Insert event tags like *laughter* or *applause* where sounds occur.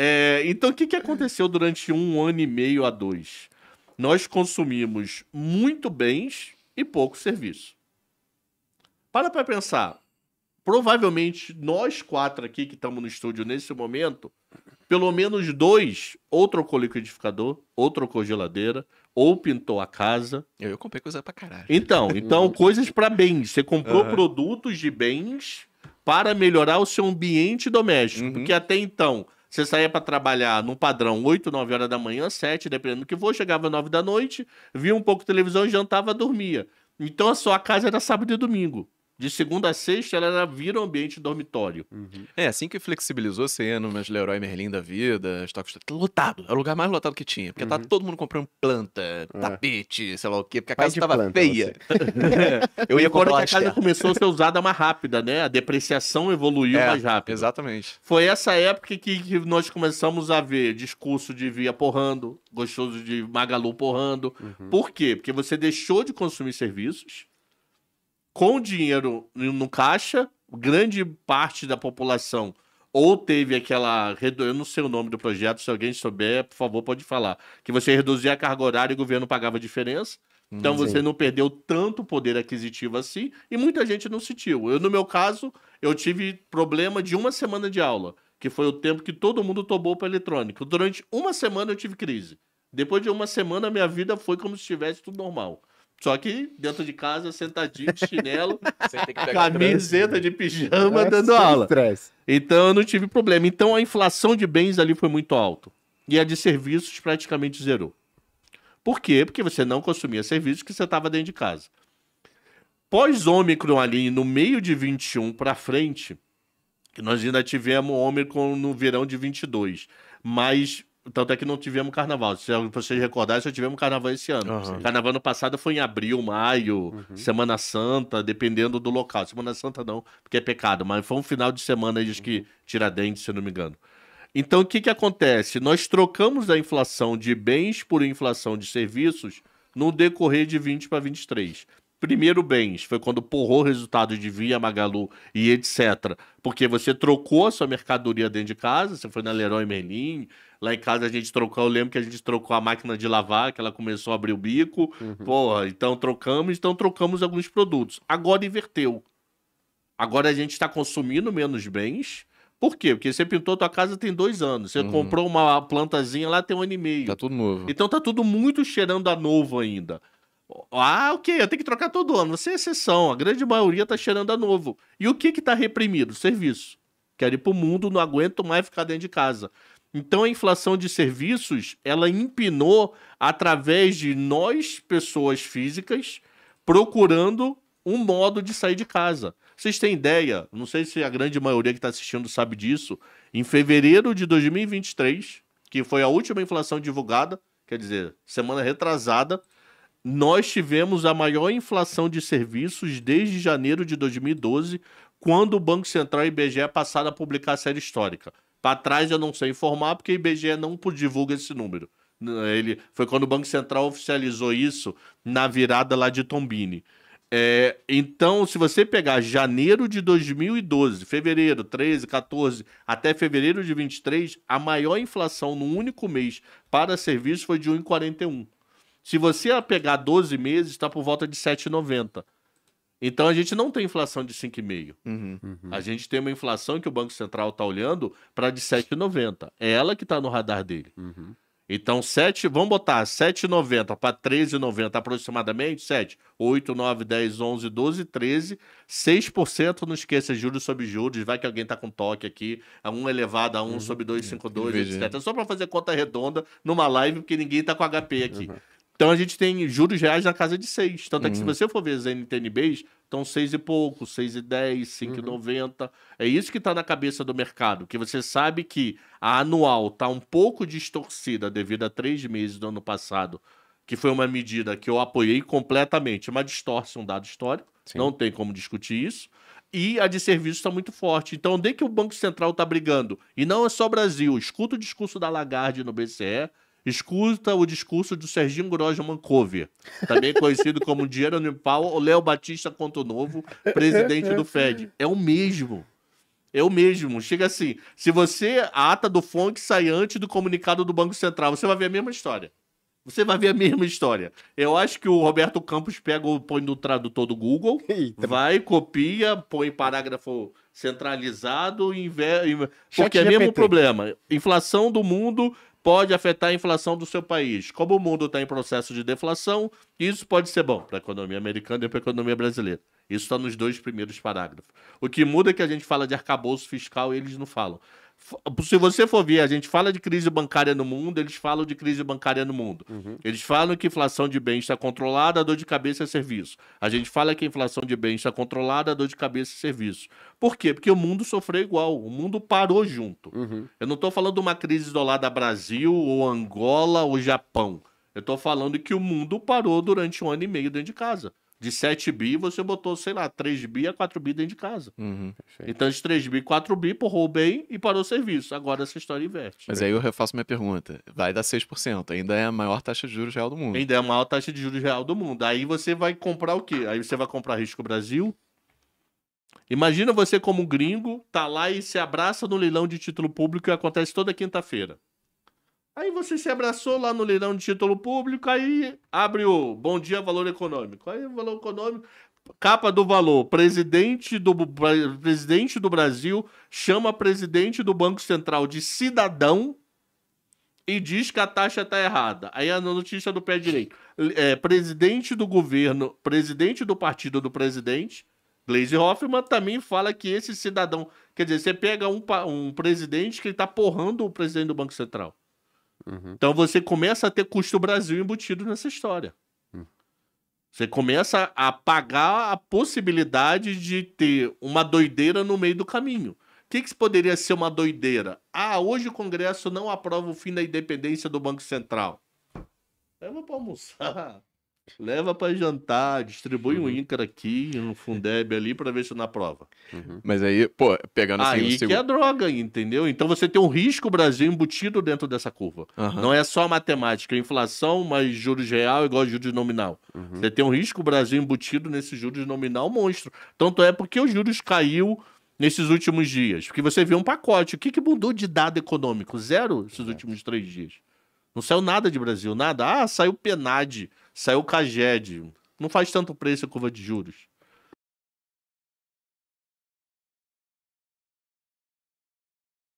É, então, o que, que aconteceu durante um ano e meio a dois? Nós consumimos muito bens e pouco serviço. Para para pensar. Provavelmente nós quatro aqui que estamos no estúdio nesse momento, pelo menos dois, ou trocou liquidificador, ou trocou geladeira, ou pintou a casa. Eu, eu comprei coisa pra caralho. Então, *laughs* então coisas para bens. Você comprou uhum. produtos de bens para melhorar o seu ambiente doméstico. Uhum. Porque até então, você saía para trabalhar no padrão 8, 9 horas da manhã, 7, dependendo do que for, chegava 9 da noite, via um pouco de televisão, jantava, dormia. Então a sua casa era sábado e domingo. De segunda a sexta, ela era vira o ambiente dormitório. Uhum. É, assim que flexibilizou, você ia no Leroy Merlin da vida, estoque tá lotado. Era é o lugar mais lotado que tinha. Porque tá uhum. tava todo mundo comprando planta, é. tapete, sei lá o quê, porque a casa tava planta, feia. *laughs* Eu ia comprar que a casa começou a ser usada mais rápida, né? A depreciação evoluiu é, mais rápido. Exatamente. Foi essa época que, que, nós começamos a ver discurso de via porrando, gostoso de Magalu porrando. Uhum. Por quê? Porque você deixou de consumir serviços com dinheiro no caixa, grande parte da população ou teve aquela. Eu não sei o nome do projeto, se alguém souber, por favor, pode falar. Que você reduzia a carga horária e o governo pagava a diferença. Então uhum. Sim. você não perdeu tanto poder aquisitivo assim, e muita gente não sentiu. Eu, no meu caso, eu tive problema de uma semana de aula, que foi o tempo que todo mundo tomou para eletrônico. Durante uma semana eu tive crise. Depois de uma semana, minha vida foi como se estivesse tudo normal. Só que dentro de casa, sentadinho, chinelo, *laughs* camiseta de pijama, é dando aula. Stress. Então eu não tive problema. Então a inflação de bens ali foi muito alta. E a de serviços praticamente zerou. Por quê? Porque você não consumia serviços que você estava dentro de casa. Pós-Ômicron ali, no meio de 21 para frente, nós ainda tivemos Ômicron no verão de 22. Mas tanto é que não tivemos carnaval. Se vocês recordarem, só tivemos carnaval esse ano. Uhum. Carnaval ano passado foi em abril, maio, uhum. Semana Santa, dependendo do local. Semana Santa não, porque é pecado, mas foi um final de semana, aí uhum. que dente, se não me engano. Então, o que, que acontece? Nós trocamos a inflação de bens por inflação de serviços no decorrer de 20 para 23 primeiro bens, foi quando porrou o resultado de Via, Magalu e etc. Porque você trocou a sua mercadoria dentro de casa, você foi na Leroy Merlin, lá em casa a gente trocou, eu lembro que a gente trocou a máquina de lavar, que ela começou a abrir o bico, uhum. porra, então trocamos, então trocamos alguns produtos. Agora inverteu. Agora a gente está consumindo menos bens, por quê? Porque você pintou tua casa tem dois anos. Você uhum. comprou uma plantazinha lá tem um ano e meio. Tá tudo novo. Então tá tudo muito cheirando a novo ainda. Ah, ok, eu tenho que trocar todo ano. Você é exceção, a grande maioria tá cheirando a novo. E o que que tá reprimido? Serviço. Quero ir pro mundo, não aguento mais ficar dentro de casa. Então a inflação de serviços, ela empinou através de nós, pessoas físicas, procurando um modo de sair de casa. Vocês têm ideia, não sei se a grande maioria que está assistindo sabe disso, em fevereiro de 2023, que foi a última inflação divulgada, quer dizer, semana retrasada, nós tivemos a maior inflação de serviços desde janeiro de 2012, quando o Banco Central e IBGE passaram a publicar a série histórica. Para trás eu não sei informar, porque o IBGE não divulga esse número. Ele Foi quando o Banco Central oficializou isso na virada lá de Tombini. É, então, se você pegar janeiro de 2012, fevereiro, 13, 14, até fevereiro de 23, a maior inflação no único mês para serviços foi de 1,41. Se você pegar 12 meses, está por volta de 7,90. Então a gente não tem inflação de 5,5. Uhum. Uhum. A gente tem uma inflação que o Banco Central está olhando para de 7,90. É ela que está no radar dele. Uhum. Então, 7, vamos botar 7,90 para 13,90 aproximadamente, 7, 8, 9, 10, 11, 12, 13, 6%, não esqueça, juros sobre juros, vai que alguém está com toque aqui, a 1 elevado a 1 uhum. sobre 2,52, etc. Só para fazer conta redonda numa live, porque ninguém está com HP aqui. Uhum. Então a gente tem juros reais na casa de 6. Tanto é que se uhum. você for ver as NTNBs, estão 6 e pouco, 6 e 10, 5 uhum. e 90. É isso que está na cabeça do mercado, que você sabe que a anual está um pouco distorcida devido a três meses do ano passado, que foi uma medida que eu apoiei completamente, mas distorce um dado histórico, Sim. não tem como discutir isso. E a de serviço está muito forte. Então, onde é que o Banco Central está brigando? E não é só Brasil. Escuta o discurso da Lagarde no BCE, Escuta o discurso do Serginho Groja Mancove, também conhecido como Dinheiro Paulo ou Léo Batista Conto Novo, presidente do Fed. É o mesmo. É o mesmo. Chega assim. Se você. A ata do FONC sai antes do comunicado do Banco Central, você vai ver a mesma história. Você vai ver a mesma história. Eu acho que o Roberto Campos pega o põe no tradutor do Google, *laughs* Eita. vai, copia, põe parágrafo centralizado, inve... porque é o mesmo problema. Inflação do mundo pode afetar a inflação do seu país. Como o mundo está em processo de deflação, isso pode ser bom para a economia americana e para a economia brasileira. Isso está nos dois primeiros parágrafos. O que muda é que a gente fala de arcabouço fiscal e eles não falam. Se você for ver, a gente fala de crise bancária no mundo, eles falam de crise bancária no mundo. Uhum. Eles falam que inflação de bens está controlada, a dor de cabeça é serviço. A gente fala que a inflação de bens está controlada, a dor de cabeça é serviço. Por quê? Porque o mundo sofreu igual, o mundo parou junto. Uhum. Eu não estou falando de uma crise isolada Brasil, ou Angola, ou Japão. Eu estou falando que o mundo parou durante um ano e meio dentro de casa de 7 bi, você botou, sei lá, 3 bi a 4 bi dentro de casa. Uhum, então, de 3 bi, 4 bi, porrou bem e parou o serviço. Agora essa história inverte. Mas aí eu refaço minha pergunta. Vai dar 6%, ainda é a maior taxa de juros real do mundo. Ainda é a maior taxa de juros real do mundo. Aí você vai comprar o quê? Aí você vai comprar risco Brasil. Imagina você como um gringo, tá lá e se abraça no leilão de título público e acontece toda quinta-feira. Aí você se abraçou lá no leilão de título público, aí abre o Bom Dia Valor Econômico. Aí o valor econômico, capa do valor, presidente do, presidente do Brasil chama presidente do Banco Central de cidadão e diz que a taxa está errada. Aí a notícia do pé direito. É, presidente do governo, presidente do partido do presidente, Glaze Hoffman, também fala que esse cidadão. Quer dizer, você pega um, um presidente que está porrando o presidente do Banco Central. Uhum. Então você começa a ter custo Brasil embutido nessa história. Uhum. Você começa a pagar a possibilidade de ter uma doideira no meio do caminho. O que, que poderia ser uma doideira? Ah, hoje o Congresso não aprova o fim da independência do Banco Central. Leva para almoçar. Leva para jantar, distribui uhum. um íncaro aqui, um Fundeb ali para ver se na prova. Uhum. uhum. Mas aí, pô, pegando assim... Aí que é a droga, entendeu? Então você tem um risco Brasil embutido dentro dessa curva. Uhum. Não é só matemática, é inflação mas juros real igual juros nominal. Uhum. Você tem um risco Brasil embutido nesse juros nominal monstro. Tanto é porque os juros caiu nesses últimos dias. Porque você vê um pacote. O que, que mudou de dado econômico? Zero esses últimos três dias. Não saiu nada de Brasil, nada. Ah, saiu penade saiu Caged. Não faz tanto preço a curva de juros.